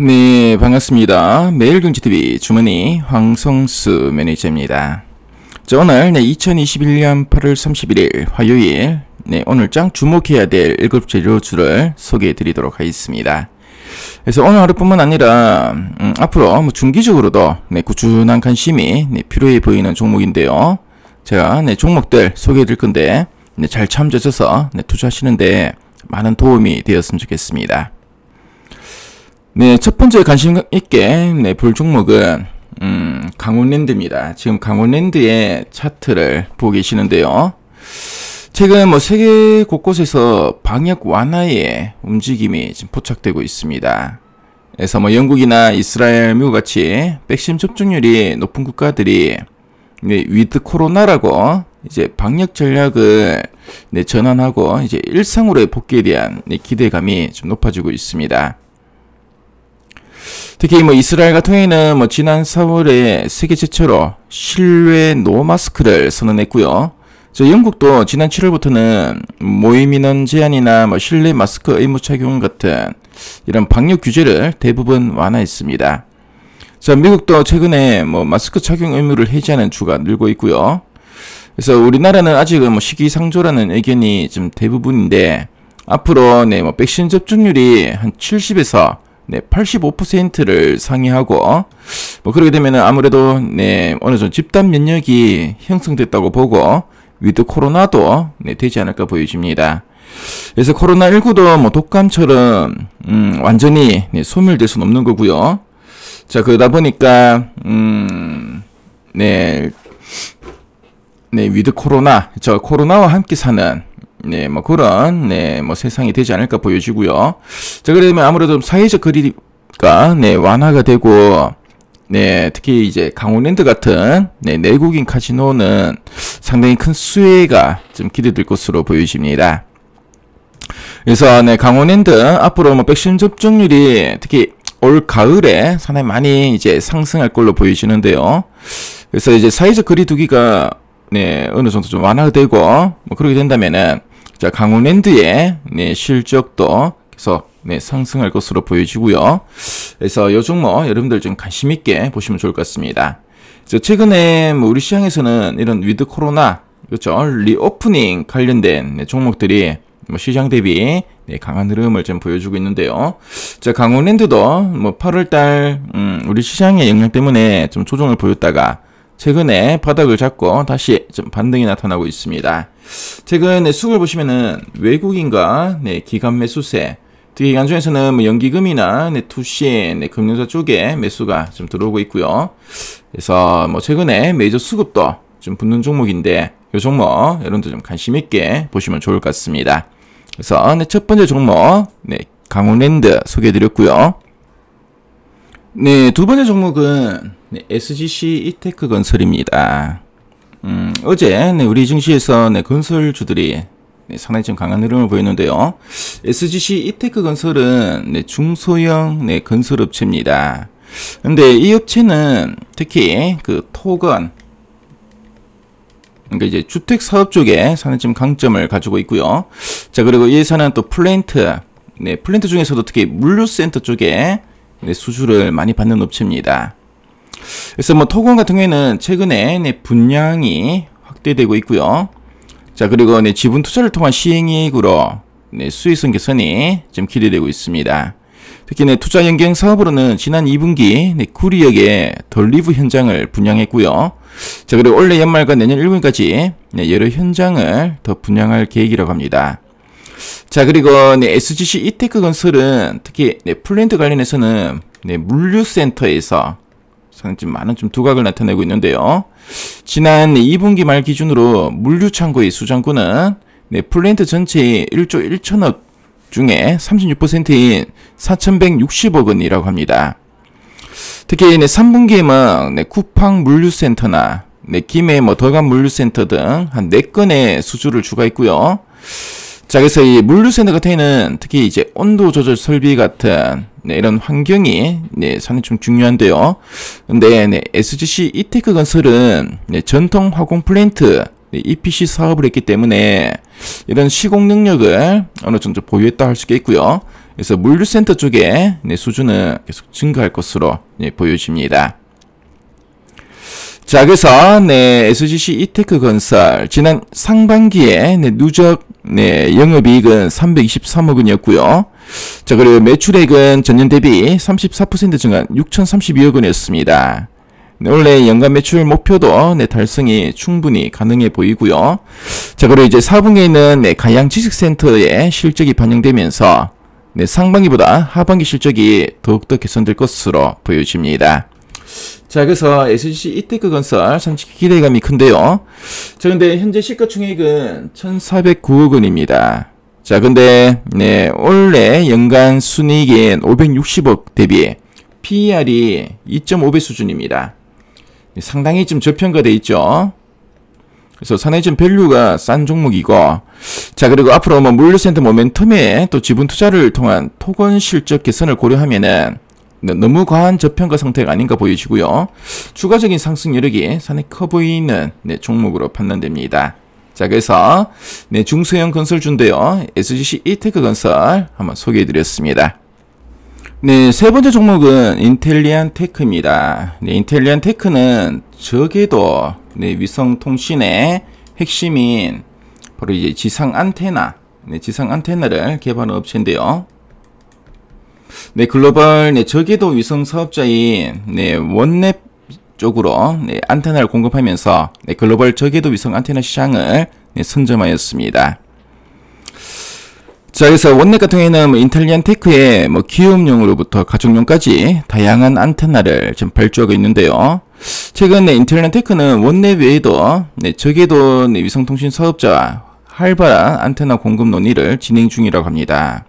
네, 반갑습니다. 매일경제TV 주머니 황성수 매니저입니다. 자, 오늘 네, 2021년 8월 31일 화요일 네, 오늘장 주목해야 될 7재료 주를 소개해 드리도록 하겠습니다. 그래서 오늘 하루뿐만 아니라 음, 앞으로 뭐 중기적으로도 네, 꾸준한 관심이 네, 필요해 보이는 종목인데요. 제가 네, 종목들 소개해 드릴 건데 네, 잘 참조해서 네, 투자하시는데 많은 도움이 되었으면 좋겠습니다. 네, 첫 번째 관심 있게 네, 볼 종목은 음, 강원랜드입니다. 지금 강원랜드의 차트를 보고 계시는데요. 최근 뭐 세계 곳곳에서 방역 완화의 움직임이 지금 포착되고 있습니다. 그래서 뭐 영국이나 이스라엘, 미국 같이 백신 접종률이 높은 국가들이 네, 위드 코로나라고 이제 방역 전략을 네, 전환하고 이제 일상으로의 복귀에 대한 네, 기대감이 좀 높아지고 있습니다. 특히 뭐 이스라엘과 통일은 뭐 지난 4월에 세계 최초로 실외 노 마스크를 선언했고요. 저 영국도 지난 7월부터는 모임 인원 제한이나 뭐 실내 마스크 의무 착용 같은 이런 방역 규제를 대부분 완화했습니다. 자, 미국도 최근에 뭐 마스크 착용 의무를 해제하는 주가 늘고 있고요. 그래서 우리나라는 아직은 뭐 시기상조라는 의견이 좀 대부분인데 앞으로 네, 뭐 백신 접종률이 한 70에서 네, 85%를 상회하고 뭐 그렇게 되면 은 아무래도 네, 어느 정도 집단 면역이 형성됐다고 보고 위드 코로나도 네, 되지 않을까 보여집니다. 그래서 코로나19도 뭐 독감처럼 음, 완전히 네, 소멸될 수는 없는 거고요. 자, 그러다 보니까 음, 네, 네, 위드 코로나, 저 코로나와 함께 사는 네, 뭐 그런 네, 뭐 세상이 되지 않을까 보여지고요. 자, 그러면 아무래도 사회적 거리가 네, 완화가 되고 네, 특히 이제 강원랜드 같은 네, 내국인 카지노는 상당히 큰 수혜가 좀 기대될 것으로 보여집니다. 그래서 네, 강원랜드 앞으로 뭐 백신 접종률이 특히 올 가을에 상당히 많이 이제 상승할 걸로 보여지는데요. 그래서 이제 사회적 거리두기가 네, 어느 정도 좀 완화되고 뭐 그렇게 된다면은 자, 강원랜드의 네, 실적도 계속 네, 상승할 것으로 보여지고요. 그래서 요 종목 뭐 여러분들 좀 관심 있게 보시면 좋을 것 같습니다. 그 최근에 뭐 우리 시장에서는 이런 위드 코로나 그렇죠 리오프닝 관련된 네, 종목들이 뭐 시장 대비 네, 강한 흐름을 좀 보여주고 있는데요. 자 강원랜드도 뭐 8월달 음, 우리 시장의 영향 때문에 좀 조정을 보였다가 최근에 바닥을 잡고 다시 좀 반등이 나타나고 있습니다. 최근에 수급을 보시면은 외국인과 네, 기관 매수세 특히 기간 중에서는 뭐 연기금이나 네, 투신, 네, 금융사 쪽에 매수가 좀 들어오고 있고요. 그래서 뭐 최근에 메이저 수급도 좀 붙는 종목인데 이 종목 여러분도좀 관심 있게 보시면 좋을 것 같습니다. 그래서 네, 첫 번째 종목 네, 강원랜드 소개해드렸고요. 네, 두 번째 종목은 네, SGC 이테크 건설입니다. 음, 어제 네, 우리 증시에서 네, 건설주들이 네, 상당히 좀 강한 흐름을 보였는데요. SGC 이테크 건설은 네, 중소형 네, 건설업체입니다. 근데 이 업체는 특히 그 토건, 그러니까 이제 주택 사업 쪽에 상당히 좀 강점을 가지고 있고요. 자, 그리고 이 회사는 또 플랜트, 네, 플랜트 중에서도 특히 물류센터 쪽에 네, 수주를 많이 받는 업체입니다. 그래서 뭐 토건 같은 경우에는 최근에 네, 분양이 확대되고 있고요. 자 그리고 네, 지분 투자를 통한 시행이익으로 네, 수익성 개선이 좀 기대되고 있습니다. 특히 네, 투자 연계 사업으로는 지난 2분기 네, 구리역의 덜리브 현장을 분양했고요. 자 그리고 올해 연말과 내년 1분기까지 네, 여러 현장을 더 분양할 계획이라고 합니다. 자, 그리고 네, SGC 이테크 건설은 특히 네, 플랜트 관련해서는 네, 물류센터에서 상당히 많은 좀 두각을 나타내고 있는데요. 지난 2분기 말 기준으로 물류창고의 수장고는 네, 플랜트 전체의 1조 1천억 중에 36%인 4,160억 원이라고 합니다. 특히 네, 3분기에만 뭐 네, 쿠팡 물류센터나 네, 김해 뭐 더감 물류센터 등한 4건의 수주를 추가했고요. 자, 그래서 이 물류센터 같은 에는 특히 이제 온도 조절 설비 같은 네, 이런 환경이 네, 상당히 좀 중요한데요. 근데 네, SGC 이테크 건설은 네, 전통 화공 플랜트 네, EPC 사업을 했기 때문에 이런 시공 능력을 어느 정도 보유했다 할 수있고요 그래서 물류센터 쪽에 네, 수준은 계속 증가할 것으로 네, 보여집니다. 자, 그래서 네, SGC 이테크 건설 지난 상반기에 네, 누적 네, 영업이익은 323억 원이었고요. 자, 그리고 매출액은 전년 대비 34% 증가한 6,032억 원이었습니다. 네, 원래 연간 매출 목표도 네, 달성이 충분히 가능해 보이고요. 자, 그리고 이제 4분기에는 네, 가양 지식센터의 실적이 반영되면서 네, 상반기보다 하반기 실적이 더욱더 개선될 것으로 보여집니다. 자, 그래서 SGC 이테크 그 건설 상참 기대감이 큰데요. 자, 근데 현재 시가총액은 1,409억 원입니다. 자, 근데 네, 원래 연간 순이익인 560억 대비 PER이 2.5배 수준입니다. 상당히 좀 저평가돼 있죠. 그래서 사내전 밸류가 싼 종목이고 자 그리고 앞으로 뭐 물류센터 모멘텀에 또 지분 투자를 통한 토건 실적 개선을 고려하면은 네, 너무 과한 저평가 상태가 아닌가 보여지고요. 추가적인 상승 여력이 상당커 보이는 네, 종목으로 판단됩니다. 자 그래서 네, 중소형 건설주인데요. SGC 이테크 건설 한번 소개해드렸습니다. 네, 세 번째 종목은 인텔리안 테크입니다. 네, 인텔리안 테크는 적에도 네, 위성통신의 핵심인 바로 이제 지상 안테나, 네, 지상 안테나를 개발한 업체인데요. 네, 글로벌 네, 저궤도 위성 사업자인 네, 원넷 쪽으로 네, 안테나를 공급하면서 네, 글로벌 저궤도 위성 안테나 시장을 네, 선점하였습니다. 자, 그래서 원넷 같은 경우에는 뭐 인텔리안 테크의 뭐 기업용으로부터 가정용까지 다양한 안테나를 지금 발주하고 있는데요. 최근에 네, 인텔리안 테크는 원넷 외에도 네, 저궤도 네, 위성통신 사업자와 활발한 안테나 공급 논의를 진행 중이라고 합니다.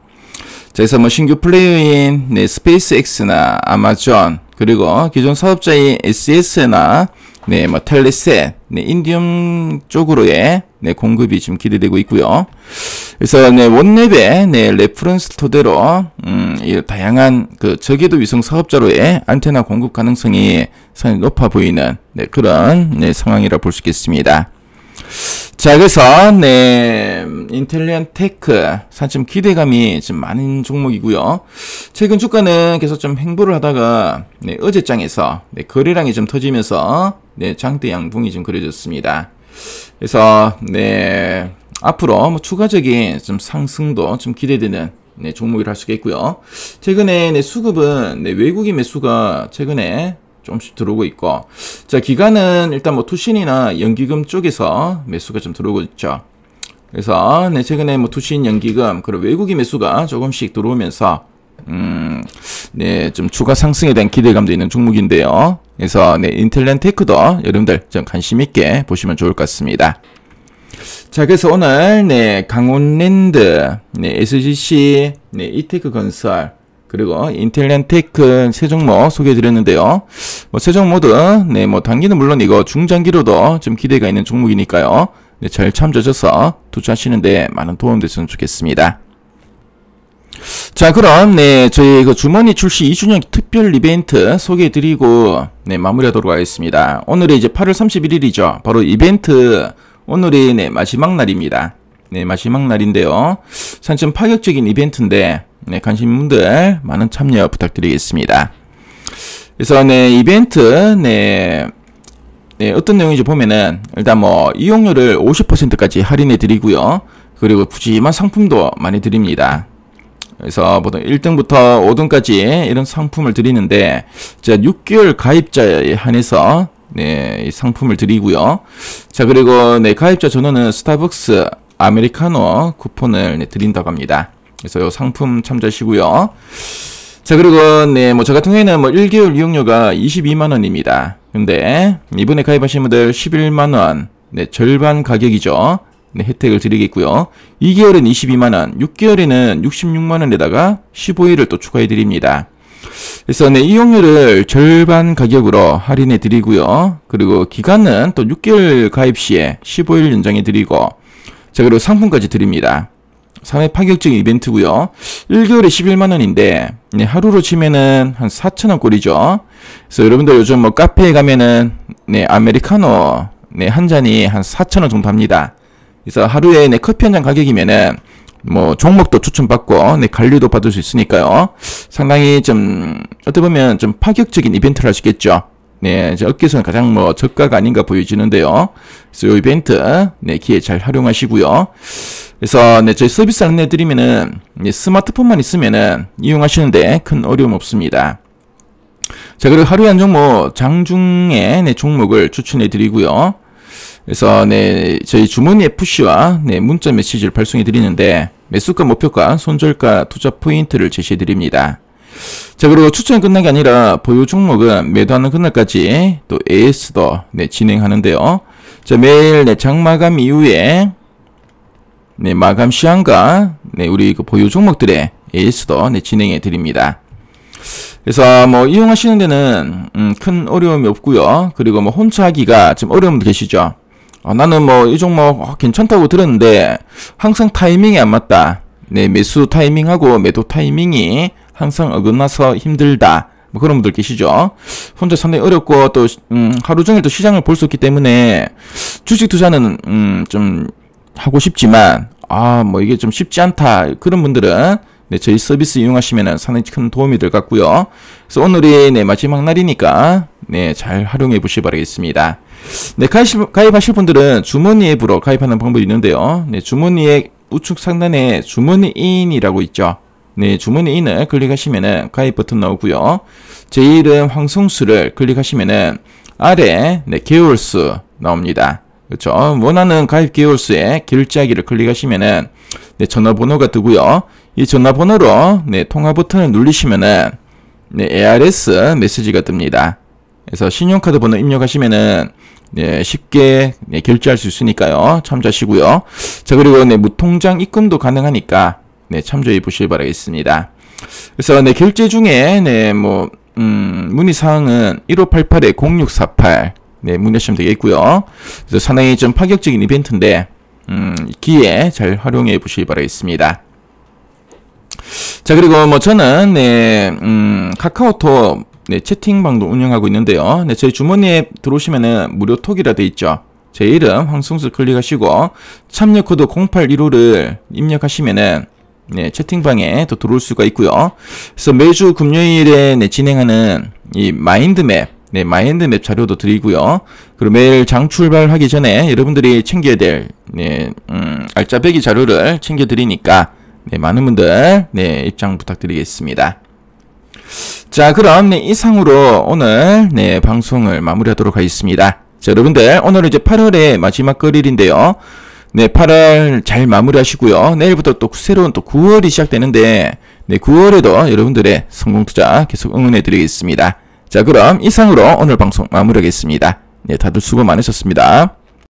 자, 그래서 뭐 신규 플레이어인 네, 스페이스X나 아마존 그리고 기존 사업자인 SS나 네, 뭐 텔레셋, 네, 인디움 쪽으로의 네, 공급이 지금 기대되고 있고요. 그래서 네, 원랩의 네, 레퍼런스 토대로 음, 이 다양한 그 저궤도 위성 사업자로의 안테나 공급 가능성이 상히 높아 보이는 네, 그런 네, 상황이라 볼 수 있겠습니다. 자, 그래서 네, 인텔리언 테크 사실 기대감이 좀 많은 종목이고요. 최근 주가는 계속 좀 횡보를 하다가 네, 어제장에서 네, 거래량이 좀 터지면서 네, 장대 양봉이 좀 그려졌습니다. 그래서 네 앞으로 뭐 추가적인 좀 상승도 좀 기대되는 네, 종목이라 할 수가 있고요. 최근에 네, 수급은 네, 외국인 매수가 최근에 조금씩 들어오고 있고 자 기간은 일단 뭐 투신이나 연기금 쪽에서 매수가 좀 들어오고 있죠. 그래서 아, 네, 최근에 뭐 투신 연기금 그리고 외국인 매수가 조금씩 들어오면서 음, 네, 좀 추가 상승에 대한 기대감도 있는 종목인데요. 그래서 네, 인텔렌 테크도 여러분들 좀 관심 있게 보시면 좋을 것 같습니다. 자, 그래서 오늘 네, 강원랜드, 네, SGC, 네, 이테크 건설 그리고 인텔렌테크 세 종목 소개해드렸는데요. 뭐세 종목은 네, 뭐 단기는 물론 이거 중장기로도 좀 기대가 있는 종목이니까요. 네, 잘 참조져서 해도자하시는데 많은 도움 됐으면 좋겠습니다. 자 그럼 네 저희 그 주머니 출시 2주년 특별 이벤트 소개해드리고 네 마무리하도록 하겠습니다 오늘이 이제 8월 31일이죠 바로 이벤트 오늘이 네 마지막 날입니다 네 마지막 날인데요 산천 파격적인 이벤트인데 네 관심분들 많은 참여 부탁드리겠습니다 그래서 네 이벤트 네 네, 어떤 내용인지 보면은 일단 뭐 이용료를 50%까지 할인해 드리고요. 그리고 푸짐한 상품도 많이 드립니다. 그래서 보통 1등부터 5등까지 이런 상품을 드리는데 자 6개월 가입자에 한해서 네, 상품을 드리고요. 자 그리고 네 가입자 전원은 스타벅스 아메리카노 쿠폰을 네, 드린다고 합니다. 그래서 요 상품 참조하시고요. 자 그리고 네뭐저 같은 경우에는 뭐 1개월 이용료가 22만원입니다. 근데 이번에 가입하신 분들 11만원 네 절반 가격이죠. 네, 혜택을 드리겠고요. 2개월은 22만원, 6개월에는 66만원에다가 15일을 또 추가해 드립니다. 그래서 네, 이용료를 절반 가격으로 할인해 드리고요. 그리고 기간은 또 6개월 가입 시에 15일 연장해 드리고 자 그리고 상품까지 드립니다. 사회 파격적인 이벤트고요. 1개월에 11만 원인데 네, 하루로 치면은 한 4천 원꼴이죠. 그래서 여러분들 요즘 뭐 카페에 가면은 네, 아메리카노 네, 한 잔이 한 4천 원 정도 합니다. 그래서 하루에 네, 커피 한 잔 가격이면은 뭐 종목도 추천받고 네, 관리도 받을 수 있으니까요. 상당히 좀 어떻게 보면 좀 파격적인 이벤트를 할 수 있겠죠. 네, 업계에서는 가장 뭐 저가가 아닌가 보여지는데요. 그래서 요 이벤트, 네, 기회 잘 활용하시고요. 그래서, 네, 저희 서비스 안내드리면은, 네, 스마트폰만 있으면은 이용하시는데 큰 어려움 없습니다. 자, 그리고 하루에 한 종목, 장중에 네, 종목을 추천해드리고요. 그래서, 네, 저희 주문 머 FC와 네, 문자 메시지를 발송해드리는데, 매수가, 목표가, 손절가, 투자 포인트를 제시해드립니다. 자, 그리고 추천이 끝난 게 아니라 보유 종목은 매도하는 그날까지 또 AS도 네, 진행하는데요. 자, 매일 네, 장마감 이후에 네, 마감 시한과 네, 우리 그 보유 종목들의 AS도 네, 진행해 드립니다. 그래서 뭐 이용하시는 데는 음, 큰 어려움이 없고요. 그리고 뭐 혼자 하기가 좀 어려움도 계시죠. 어, 나는 뭐 이 종목 어, 괜찮다고 들었는데 항상 타이밍이 안 맞다. 네, 매수 타이밍하고 매도 타이밍이 항상 어긋나서 힘들다. 뭐 그런 분들 계시죠. 혼자 상당히 어렵고 또 음, 하루 종일 또 시장을 볼 수 없기 때문에 주식 투자는 음, 좀 하고 싶지만 아 뭐 이게 좀 쉽지 않다 그런 분들은 네, 저희 서비스 이용하시면 은 상당히 큰 도움이 될 것 같고요. 그래서 오늘이 네, 마지막 날이니까 네, 잘 활용해 보시 기 바라겠습니다. 네, 가입, 가입하실 분들은 주머니 앱으로 가입하는 방법이 있는데요. 네, 주머니 앱 우측 상단에 주머니 인이라고 있죠. 네, 주문인을 클릭하시면은 가입 버튼 나오고요. 제 이름 황성수를 클릭하시면은 아래 네, 개월수 나옵니다. 그렇죠? 원하는 가입 개월수에 결제하기를 클릭하시면은 네, 전화번호가 뜨고요. 이 전화번호로 네, 통화 버튼을 누르시면은 네, ARS 메시지가 뜹니다. 그래서 신용카드 번호 입력하시면은 네, 쉽게 네, 결제할 수 있으니까요. 참조하시고요. 자, 그리고 네, 무통장 입금도 가능하니까 네, 참조해 보시길 바라겠습니다. 그래서 네, 결제 중에 네, 뭐 음, 문의 사항은 1 5 8 8 0648 네, 문의하시면 되겠고요. 그래서 상당히 좀 파격적인 이벤트인데 음, 기회 잘 활용해 보시기 바라겠습니다. 자, 그리고 뭐 저는 네, 음, 카카오톡 네, 채팅방도 운영하고 있는데요. 네, 저희 주머니에 들어오시면은 무료 톡이라 돼 있죠. 제 이름 황승수 클릭하시고 참여 코드 0815를 입력하시면은 네, 채팅방에 또 들어올 수가 있고요. 그래서 매주 금요일에 네, 진행하는 이 마인드맵, 네, 마인드맵 자료도 드리고요. 그리고 매일 장 출발하기 전에 여러분들이 챙겨야 될 네, 음, 알짜배기 자료를 챙겨 드리니까 네, 많은 분들 네, 입장 부탁드리겠습니다. 자, 그럼 네, 이상으로 오늘 네, 방송을 마무리하도록 하겠습니다. 자, 여러분들 오늘은 이제 8월의 마지막 거리인데요. 네, 8월 잘 마무리하시고요. 내일부터 또 새로운 또 9월이 시작되는데 네, 9월에도 여러분들의 성공 투자 계속 응원해 드리겠습니다. 자, 그럼 이상으로 오늘 방송 마무리하겠습니다. 네, 다들 수고 많으셨습니다.